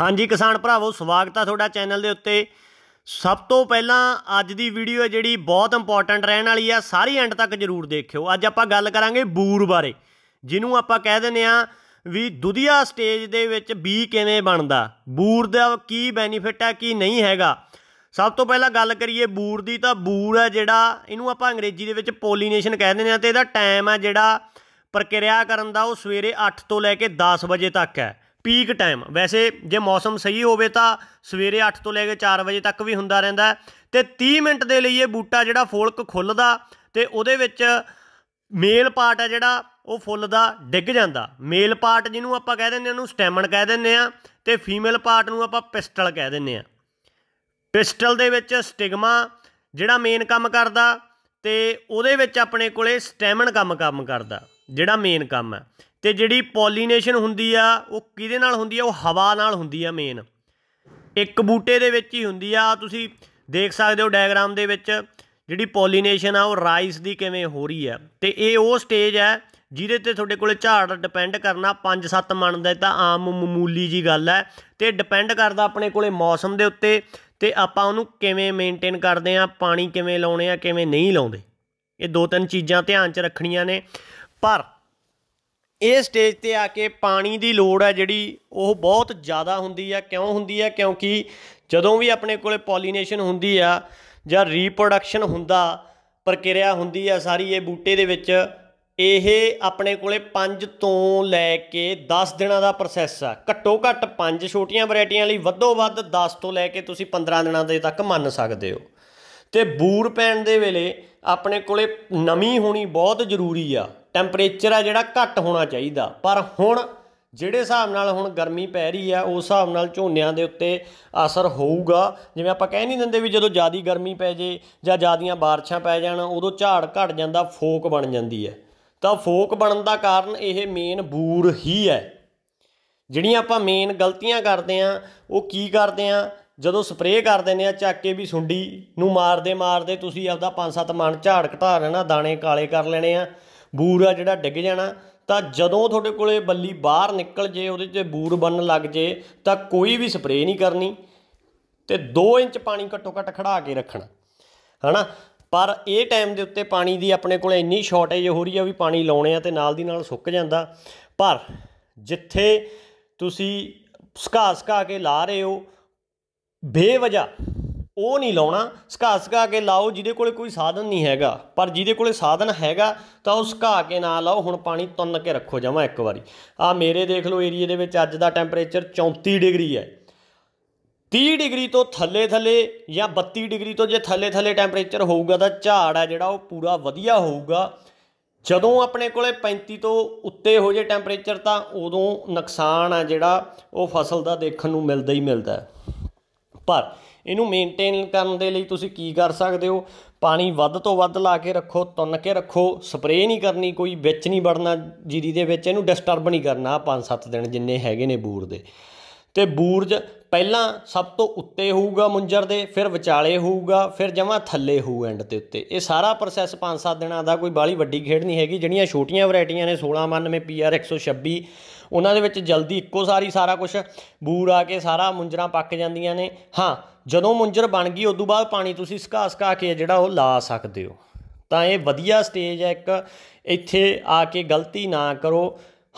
ਹਾਂਜੀ ਕਿਸਾਨ ਭਰਾਵੋ ਸਵਾਗਤ ਆ ਤੁਹਾਡਾ ਚੈਨਲ ਦੇ ਉੱਤੇ ਸਭ ਤੋਂ ਪਹਿਲਾਂ ਅੱਜ ਦੀ ਵੀਡੀਓ ਹੈ ਜਿਹੜੀ ਬਹੁਤ ਇੰਪੋਰਟੈਂਟ ਰਹਿਣ ਵਾਲੀ ਆ ਸਾਰੀ ਐਂਡ ਤੱਕ ਜਰੂਰ ਦੇਖਿਓ ਅੱਜ ਆਪਾਂ ਗੱਲ ਕਰਾਂਗੇ ਬੂਰ ਬਾਰੇ ਜਿਹਨੂੰ ਆਪਾਂ ਕਹਿ ਦਿੰਦੇ ਆ ਵੀ ਦੁਧੀਆ ਸਟੇਜ ਦੇ ਵਿੱਚ ਬੀ ਕਿਵੇਂ ਬਣਦਾ ਬੂਰ ਦਾ ਕੀ ਬੈਨੀਫਿਟ ਆ ਕੀ ਨਹੀਂ ਹੈਗਾ ਸਭ ਤੋਂ ਪਹਿਲਾਂ ਗੱਲ ਕਰੀਏ ਬੂਰ ਦੀ ਤਾਂ ਬੂਰ ਆ ਜਿਹੜਾ ਇਹਨੂੰ ਆਪਾਂ ਅੰਗਰੇਜ਼ੀ ਦੇ ਵਿੱਚ ਪੋਲੀਨੇਸ਼ਨ ਕਹਿ ਦਿੰਦੇ ਆ ਤੇ ਇਹਦਾ ਟਾਈਮ ਆ ਜਿਹੜਾ ਪ੍ਰਕਿਰਿਆ ਕਰਨ ਦਾ ਉਹ ਸਵੇਰੇ 8 ਤੋਂ ਲੈ ਕੇ 10 ਵਜੇ ਤੱਕ ਹੈ ਪੀਕ ਟਾਈਮ ਵੈਸੇ ਜੇ ਮੌਸਮ ਸਹੀ ਹੋਵੇ ਤਾਂ ਸਵੇਰੇ 8 ਤੋਂ ਲੈ ਕੇ 4 ਵਜੇ ਤੱਕ ਵੀ ਹੁੰਦਾ ਰਹਿੰਦਾ ਤੇ 30 ਮਿੰਟ ਦੇ ਲਈ ਇਹ ਬੂਟਾ ਜਿਹੜਾ ਫੋਲਕ ਖੁੱਲਦਾ ਤੇ ਉਹਦੇ ਵਿੱਚ ਮੇਲ ਪਾਰਟ ਹੈ ਜਿਹੜਾ ਉਹ ਫੁੱਲ ਦਾ ਡਿੱਗ ਜਾਂਦਾ ਮੇਲ ਪਾਰਟ ਜਿਹਨੂੰ ਆਪਾਂ ਕਹਿ ਦਿੰਦੇ ਉਹਨੂੰ ਸਟੈਮਨ ਕਹਿ ਦਿੰਦੇ ਆ ਤੇ ਫੀਮੇਲ ਪਾਰਟ ਨੂੰ ਆਪਾਂ ਪਿਸਟਲ ਕਹਿ ਦਿੰਦੇ ਆ ਪਿਸਟਲ ਦੇ ਵਿੱਚ ਸਟਿਗਮਾ ਜਿਹੜਾ ਮੇਨ ਕੰਮ ਕਰਦਾ ਤੇ ਉਹਦੇ ਵਿੱਚ ਆਪਣੇ ਕੋਲੇ ਸਟੈਮਨ ਕੰਮ ਕੰਮ ਕਰਦਾ ਜਿਹੜਾ ਮੇਨ ਕੰਮ ਹੈ ਤੇ ਜਿਹੜੀ ਪੋਲੀਨੇਸ਼ਨ ਹੁੰਦੀ ਆ ਉਹ ਕਿਹਦੇ ਨਾਲ ਹੁੰਦੀ ਆ ਉਹ ਹਵਾ ਨਾਲ ਹੁੰਦੀ ਆ ਮੇਨ ਇੱਕ ਬੂਟੇ ਦੇ ਵਿੱਚ ਹੀ ਹੁੰਦੀ ਆ ਤੁਸੀਂ ਦੇਖ ਸਕਦੇ ਹੋ ਡਾਇਗਰਾਮ ਦੇ ਵਿੱਚ ਜਿਹੜੀ ਪੋਲੀਨੇਸ਼ਨ ਆ ਉਹ ਰਾਈਸ ਦੀ ਕਿਵੇਂ ਹੋ ਰਹੀ ਆ ਤੇ ਇਹ ਉਹ ਸਟੇਜ ਹੈ ਜਿਹਦੇ ਤੇ ਤੁਹਾਡੇ ਕੋਲੇ ਝਾੜ ਡਿਪੈਂਡ ਕਰਨਾ 5-7 ਮਣ ਦਾ ਤਾਂ ਆਮ ਮਾਮੂਲੀ ਜੀ ਗੱਲ ਹੈ ਤੇ ਡਿਪੈਂਡ ਕਰਦਾ ਆਪਣੇ ਕੋਲੇ ਮੌਸਮ ਦੇ ਉੱਤੇ ਤੇ ਆਪਾਂ ਉਹਨੂੰ ਕਿਵੇਂ ਮੇਨਟੇਨ ਕਰਦੇ ਆ ਪਾਣੀ ਕਿਵੇਂ ਲਾਉਣੇ ਆ ਕਿਵੇਂ ਨਹੀਂ ਲਾਉਂਦੇ ਇਹ ਦੋ ਤਿੰਨ ਚੀਜ਼ਾਂ ਧਿਆਨ 'ਚ ਰੱਖਣੀਆਂ ਨੇ ਪਰ ਇਹ ਸਟੇਜ ਤੇ ਆ ਕੇ ਪਾਣੀ ਦੀ ਲੋੜ ਹੈ ਜਿਹੜੀ ਉਹ ਬਹੁਤ ਜ਼ਿਆਦਾ ਹੁੰਦੀ ਆ ਕਿਉਂ ਹੁੰਦੀ ਆ ਕਿਉਂਕਿ ਜਦੋਂ ਵੀ ਆਪਣੇ ਕੋਲੇ ਪੋਲੀਨੇਸ਼ਨ ਹੁੰਦੀ ਆ ਜਾਂ ਰੀਪਰੋਡਕਸ਼ਨ ਹੁੰਦਾ ਪ੍ਰਕਿਰਿਆ ਹੁੰਦੀ ਆ ਸਾਰੀ ਇਹ ਬੂਟੇ ਦੇ ਵਿੱਚ ਇਹ ਆਪਣੇ ਕੋਲੇ 5 ਤੋਂ ਲੈ ਕੇ 10 ਦਿਨਾਂ ਦਾ ਪ੍ਰੋਸੈਸ ਆ ਘੱਟੋ ਘੱਟ 5 ਛੋਟੀਆਂ ਵੈਰਾਈਟੀਆਂ ਲਈ ਵੱਧੋ ਵੱਧ 10 ਤੋਂ ਲੈ ਕੇ ਤੁਸੀਂ 15 ਦਿਨਾਂ ਦੇ ਤੱਕ ਮੰਨ ਸਕਦੇ ਹੋ ਤੇ ਬੂਰ ਪੈਣ ਦੇ ਵੇਲੇ ਆਪਣੇ ਕੋਲੇ ਨਮੀ ਹੋਣੀ ਬਹੁਤ ਜ਼ਰੂਰੀ ਆ ਟੈਂਪਰੇਚਰ ਆ ਜਿਹੜਾ ਘੱਟ ਹੋਣਾ ਚਾਹੀਦਾ ਪਰ ਹੁਣ ਜਿਹੜੇ ਹਿਸਾਬ ਨਾਲ ਹੁਣ ਗਰਮੀ ਪੈ ਰਹੀ ਆ ਉਸ ਹਿਸਾਬ ਨਾਲ ਝੋਨਿਆਂ ਦੇ ਉੱਤੇ ਅਸਰ ਹੋਊਗਾ ਜਿਵੇਂ ਆਪਾਂ ਕਹਿ ਨਹੀਂ ਦਿੰਦੇ ਵੀ ਜਦੋਂ ਜ਼ਿਆਦੀ ਗਰਮੀ ਪੈ ਜੇ ਜਾਂ ਜ਼ਿਆਦੀਆਂ ਬਾਰਿਸ਼ਾਂ ਪੈ ਜਾਣ ਉਦੋਂ ਝਾੜ ਘਟ ਜਾਂਦਾ ਫੋਕ ਬਣ ਜਾਂਦੀ ਹੈ ਤਾਂ ਫੋਕ ਬਣਨ ਦਾ ਕਾਰਨ ਇਹ ਮੇਨ ਬੂਰ ਹੀ ਹੈ ਜਿਹੜੀਆਂ ਆਪਾਂ ਮੇਨ ਗਲਤੀਆਂ ਕਰਦੇ ਆ ਉਹ ਕੀ ਕਰਦੇ ਆ ਜਦੋਂ ਸਪਰੇਅ ਕਰ ਦਿੰਦੇ ਆ ਚੱਕ ਕੇ ਵੀ ਸੁੰਡੀ ਨੂੰ ਮਾਰਦੇ ਮਾਰਦੇ ਤੁਸੀਂ ਆਪਦਾ 5-7 ਮਣ ਝਾੜ ਘਟਾ ਲੈਣਾ ਦਾਣੇ ਕਾਲੇ ਕਰ ਲੈਣੇ ਆ ਬੂਰ ਆ ਜਿਹੜਾ ਡਿੱਗ ਜਾਣਾ ਤਾਂ ਜਦੋਂ ਤੁਹਾਡੇ ਕੋਲੇ ਬੱਲੀ ਬਾਹਰ ਨਿਕਲ ਜੇ ਉਹਦੇ 'ਚ ਬੂਰ ਬੰਨ ਲੱਗ ਜੇ ਤਾਂ ਕੋਈ ਵੀ ਸਪਰੇਅ ਨਹੀਂ ਕਰਨੀ ਤੇ 2 ਇੰਚ ਪਾਣੀ ਘੱਟੋ ਘੱਟ ਖੜਾ ਕੇ ਰੱਖਣਾ ਹਨਾ ਪਰ ਇਹ ਟਾਈਮ ਦੇ ਉੱਤੇ ਪਾਣੀ ਦੀ ਆਪਣੇ ਕੋਲੇ ਇੰਨੀ ਸ਼ਾਰਟੇਜ ਹੋ ਰਹੀ ਆ ਵੀ ਪਾਣੀ ਲਾਉਣੇ ਆ ਤੇ ਨਾਲ ਦੀ ਨਾਲ ਸੁੱਕ ਜਾਂਦਾ ਪਰ ਜਿੱਥੇ ਤੁਸੀਂ ਸਕਾ ਸਕਾ ਕੇ ਲਾ ਰਹੇ ਹੋ ਬੇਵਜਾ ਉਹ ਨਹੀਂ ਲਾਉਣਾ ਸਕਾ ਕੇ ਲਾਓ ਜਿਹਦੇ ਕੋਲੇ ਕੋਈ ਸਾਧਨ ਨਹੀਂ ਹੈਗਾ ਪਰ ਜਿਹਦੇ ਕੋਲੇ ਸਾਧਨ ਹੈਗਾ ਤਾਂ ਉਹ ਸੁਕਾ ਕੇ ਨਾ ਲਾਓ ਹੁਣ ਪਾਣੀ ਤੁੰਨ ਕੇ ਰੱਖੋ ਜਮਾ ਇੱਕ ਵਾਰੀ ਆ ਮੇਰੇ ਦੇਖ ਲਓ ਏਰੀਆ ਦੇ ਵਿੱਚ ਅੱਜ ਦਾ ਟੈਂਪਰੇਚਰ 34 ਡਿਗਰੀ ਹੈ 30 ਡਿਗਰੀ ਤੋਂ ਥੱਲੇ ਥੱਲੇ ਜਾਂ 32 ਡਿਗਰੀ ਤੋਂ ਜੇ ਥੱਲੇ ਥੱਲੇ ਟੈਂਪਰੇਚਰ ਹੋਊਗਾ ਤਾਂ ਝਾੜ ਆ ਜਿਹੜਾ ਉਹ ਪੂਰਾ ਵਧੀਆ ਹੋਊਗਾ ਜਦੋਂ ਆਪਣੇ ਕੋਲੇ 35 ਤੋਂ ਉੱਤੇ ਹੋ ਜੇ ਟੈਂਪਰੇਚਰ ਤਾਂ ਉਦੋਂ ਨੁਕਸਾਨ ਆ ਜਿਹੜਾ ਉਹ ਫਸਲ ਦਾ ਦੇਖਣ ਨੂੰ ਮਿਲਦਾ ਹੀ ਮਿਲਦਾ ਪਰ ਇਹਨੂੰ ਮੇਨਟੇਨ ਕਰਨ ਦੇ ਲਈ ਤੁਸੀਂ ਕੀ ਕਰ ਸਕਦੇ ਹੋ ਪਾਣੀ ਵੱਧ ਤੋਂ ਵੱਧ ਲਾ ਕੇ ਰੱਖੋ ਤੁੰਨ ਕੇ ਰੱਖੋ ਸਪਰੇਅ ਨਹੀਂ ਕਰਨੀ ਕੋਈ ਵਿੱਚ ਨਹੀਂ ਵੜਨਾ ਜੀਰੀ ਦੇ ਵਿੱਚ ਇਹਨੂੰ ਡਿਸਟਰਬ ਨਹੀਂ ਕਰਨਾ 5-7 ਦਿਨ ਜਿੰਨੇ ਹੈਗੇ ਨੇ ਬੂਰ ਦੇ ਤੇ ਬੂਰਜ ਪਹਿਲਾਂ ਸਭ ਤੋਂ ਉੱਤੇ ਹੋਊਗਾ ਮੁੰਜਰ ਦੇ ਫਿਰ ਵਿਚਾਲੇ ਹੋਊਗਾ ਫਿਰ ਜਮਾਂ ਥੱਲੇ ਹੋਊ ਐਂਡ ਤੇ ਉੱਤੇ ਇਹ ਸਾਰਾ ਪ੍ਰੋਸੈਸ 5-7 ਦਿਨਾਂ ਦਾ ਕੋਈ ਬਾਲੀ ਵੱਡੀ ਖੇਡ ਨਹੀਂ ਹੈਗੀ ਜਿਹੜੀਆਂ ਛੋਟੀਆਂ ਵੈਰਾਈਟੀਆਂ ਨੇ 1692 PR 126 ਉਹਨਾਂ ਦੇ ਵਿੱਚ ਜਲਦੀ ਇੱਕੋ ਸਾਰੀ ਸਾਰਾ ਕੁਝ ਬੂਰ ਆ ਕੇ ਸਾਰਾ ਮੁੰਜਰਾ ਪੱਕ ਜਾਂਦੀਆਂ ਨੇ ਹਾਂ ਜਦੋਂ ਮੁੰਜਰ ਬਣ ਗਈ ਉਦੋਂ ਬਾਅਦ ਪਾਣੀ ਤੁਸੀਂ ਸਕਾ ਸਕਾ ਕੇ ਜਿਹੜਾ ਉਹ ਲਾ ਸਕਦੇ ਹੋ ਤਾਂ ਇਹ ਵਧੀਆ ਸਟੇਜ ਹੈ ਇੱਕ ਇੱਥੇ ਆ ਕੇ ਗਲਤੀ ਨਾ ਕਰੋ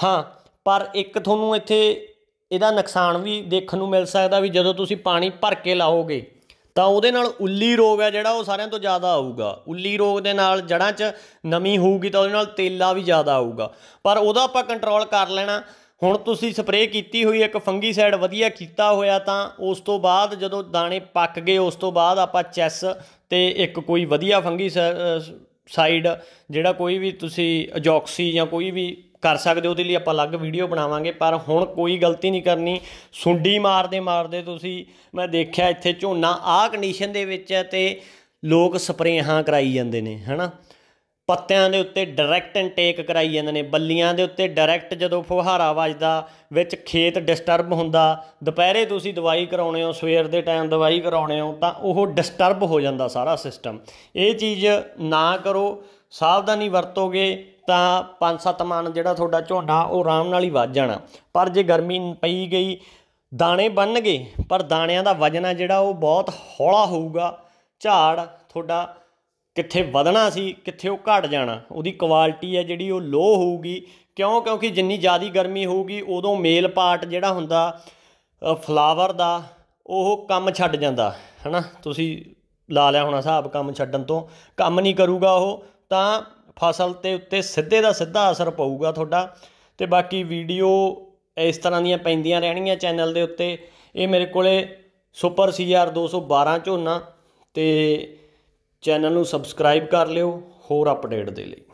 ਹਾਂ ਪਰ ਇੱਕ ਤੁਹਾਨੂੰ ਇੱਥੇ ਇਹਦਾ ਨੁਕਸਾਨ ਵੀ ਦੇਖਣ ਨੂੰ ਮਿਲ ਸਕਦਾ ਵੀ ਜਦੋਂ ਤੁਸੀਂ ਪਾਣੀ ਭਰ ਕੇ ਲਾਓਗੇ ਤਾਂ ਉਹਦੇ ਨਾਲ ਉੱਲੀ ਰੋਗ ਹੈ ਜਿਹੜਾ ਉਹ ਸਾਰਿਆਂ ਤੋਂ ਜ਼ਿਆਦਾ ਆਊਗਾ ਉੱਲੀ ਰੋਗ ਦੇ ਨਾਲ ਜੜਾਂ 'ਚ ਨਮੀ ਹੋਊਗੀ ਤਾਂ ਉਹਦੇ ਨਾਲ ਤੇਲਾ ਵੀ ਜ਼ਿਆਦਾ ਆਊਗਾ ਪਰ ਉਹਦਾ ਆਪਾਂ ਕੰਟਰੋਲ ਕਰ ਲੈਣਾ ਹੁਣ ਤੁਸੀਂ ਸਪਰੇਅ ਕੀਤੀ ਹੋਈ ਇੱਕ ਫੰਗੀਸਾਈਡ ਵਧੀਆ ਕੀਤਾ ਹੋਇਆ ਤਾਂ ਉਸ ਤੋਂ ਬਾਅਦ ਜਦੋਂ ਦਾਣੇ ਪੱਕ ਗਏ ਉਸ ਤੋਂ ਬਾਅਦ ਆਪਾਂ ਚੈਸ ਤੇ ਇੱਕ ਕੋਈ ਵਧੀਆ ਫੰਗੀ ਸਾਈਡ ਜਿਹੜਾ ਕੋਈ ਵੀ ਤੁਸੀਂ ਅਜੋਕਸੀ ਜਾਂ ਕੋਈ ਵੀ ਕਰ ਸਕਦੇ ਹੋ ਉਹਦੇ ਲਈ ਆਪਾਂ ਅਲੱਗ ਵੀਡੀਓ ਬਣਾਵਾਂਗੇ ਪਰ ਹੁਣ ਕੋਈ ਗਲਤੀ ਨਹੀਂ ਕਰਨੀ ਸੁੰਡੀ ਮਾਰਦੇ ਮਾਰਦੇ ਤੁਸੀਂ ਮੈਂ ਦੇਖਿਆ ਇੱਥੇ ਝੋਨਾ ਆਹ ਕੰਡੀਸ਼ਨ ਦੇ ਵਿੱਚ ਹੈ ਤੇ ਲੋਕ ਸਪਰੇਹਾਂ ਕਰਾਈ ਜਾਂਦੇ ਨੇ ਹਨਾ ਪੱਤਿਆਂ ਦੇ ਉੱਤੇ ਡਾਇਰੈਕਟ ਇਨਟੇਕ ਕਰਾਈ ਜਾਂਦੇ ਨੇ ਬੱਲੀਆਂ ਦੇ ਉੱਤੇ ਡਾਇਰੈਕਟ ਜਦੋਂ ਫੁਹਾਰਾ ਵੱਜਦਾ ਵਿੱਚ ਖੇਤ ਡਿਸਟਰਬ ਹੁੰਦਾ ਦੁਪਹਿਰੇ ਤੁਸੀਂ ਦਵਾਈ ਕਰਾਉਣੇ ਹੋ ਸਵੇਰ ਦੇ ਟਾਈਮ ਦਵਾਈ ਕਰਾਉਣੇ ਹੋ ਤਾਂ ਉਹ ਡਿਸਟਰਬ ਹੋ ਜਾਂਦਾ ਸਾਰਾ ਸਿਸਟਮ ਇਹ ਚੀਜ਼ ਨਾ ਕਰੋ ਸਾਵਧਾਨੀ ਵਰਤੋਗੇ ਤਾਂ ਪੰਜ ਸੱਤ ਮਾਨ ਜਿਹੜਾ ਤੁਹਾਡਾ ਝੋਨਾ ਉਹ ਆਰਾਮ ਨਾਲ ਹੀ ਵੱਜ ਜਾਣਾ ਪਰ ਜੇ ਗਰਮੀ ਪਈ ਗਈ ਦਾਣੇ ਬਣ ਗਏ ਪਰ ਦਾਣਿਆਂ ਦਾ ਵਜਨ ਜਿਹੜਾ ਉਹ ਬਹੁਤ ਹੌਲਾ ਹੋਊਗਾ ਝਾੜ ਤੁਹਾਡਾ ਕਿੱਥੇ ਵਧਣਾ ਸੀ ਕਿੱਥੇ ਉਹ ਘਟ ਜਾਣਾ ਉਹਦੀ ਕੁਆਲਿਟੀ ਹੈ ਜਿਹੜੀ ਉਹ ਲੋ ਹੋਊਗੀ ਕਿਉਂ ਕਿਉਂਕਿ ਜਿੰਨੀ ਜ਼ਿਆਦਾ ਗਰਮੀ ਹੋਊਗੀ ਉਦੋਂ ਮੇਲ ਪਾਰਟ ਜਿਹੜਾ ਹੁੰਦਾ ਫਲਾਵਰ ਦਾ ਉਹ ਕੰਮ ਛੱਡ ਜਾਂਦਾ ਹਨਾ ਤੁਸੀਂ ਲਾ ਲਿਆ ਹੋਣਾ ਹਿਸਾਬ ਕੰਮ ਛੱਡਣ ਤੋਂ ਕੰਮ ਨਹੀਂ ਕਰੂਗਾ ਉਹ ਤਾਂ ਫਸਲ ਤੇ ਉੱਤੇ ਸਿੱਧੇ ਦਾ ਸਿੱਧਾ ਅਸਰ ਪਊਗਾ ਤੁਹਾਡਾ ਤੇ ਬਾਕੀ ਵੀਡੀਓ ਇਸ ਤਰ੍ਹਾਂ ਦੀਆਂ ਪੈਂਦੀਆਂ ਰਹਿਣੀਆਂ ਚੈਨਲ ਦੇ ਉੱਤੇ ਇਹ ਮੇਰੇ ਕੋਲੇ ਸੁਪਰ ਸੀਆਰ 212 ਝੋਨਾ ਤੇ ਚੈਨਲ ਨੂੰ ਸਬਸਕ੍ਰਾਈਬ ਕਰ ਲਿਓ ਹੋਰ ਅਪਡੇਟ ਦੇ ਲਈ